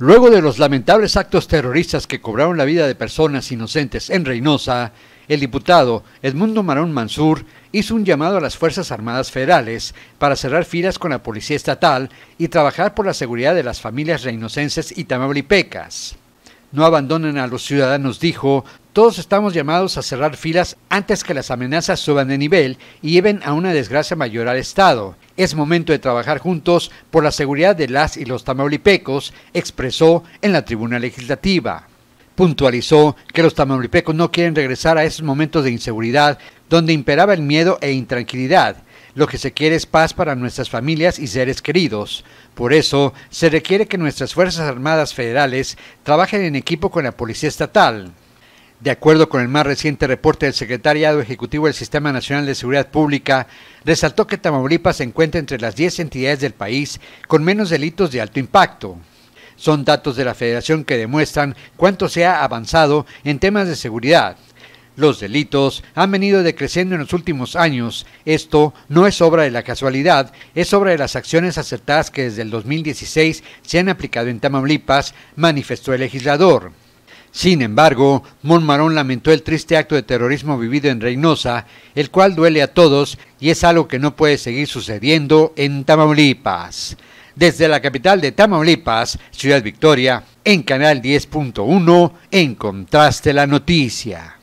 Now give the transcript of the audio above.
Luego de los lamentables actos terroristas que cobraron la vida de personas inocentes en Reynosa, el diputado Edmundo Marón Mansur hizo un llamado a las Fuerzas Armadas Federales para cerrar filas con la Policía Estatal y trabajar por la seguridad de las familias reinocenses y tamaulipecas. No abandonen a los ciudadanos, dijo, todos estamos llamados a cerrar filas antes que las amenazas suban de nivel y lleven a una desgracia mayor al Estado es momento de trabajar juntos por la seguridad de las y los tamaulipecos, expresó en la tribuna legislativa. Puntualizó que los tamaulipecos no quieren regresar a esos momentos de inseguridad donde imperaba el miedo e intranquilidad. Lo que se quiere es paz para nuestras familias y seres queridos. Por eso, se requiere que nuestras Fuerzas Armadas Federales trabajen en equipo con la Policía Estatal. De acuerdo con el más reciente reporte del Secretariado Ejecutivo del Sistema Nacional de Seguridad Pública, resaltó que Tamaulipas se encuentra entre las 10 entidades del país con menos delitos de alto impacto. Son datos de la Federación que demuestran cuánto se ha avanzado en temas de seguridad. Los delitos han venido decreciendo en los últimos años. Esto no es obra de la casualidad, es obra de las acciones acertadas que desde el 2016 se han aplicado en Tamaulipas, manifestó el legislador. Sin embargo, Monmarón lamentó el triste acto de terrorismo vivido en Reynosa, el cual duele a todos y es algo que no puede seguir sucediendo en Tamaulipas. Desde la capital de Tamaulipas, Ciudad Victoria, en Canal 10.1, encontraste la Noticia.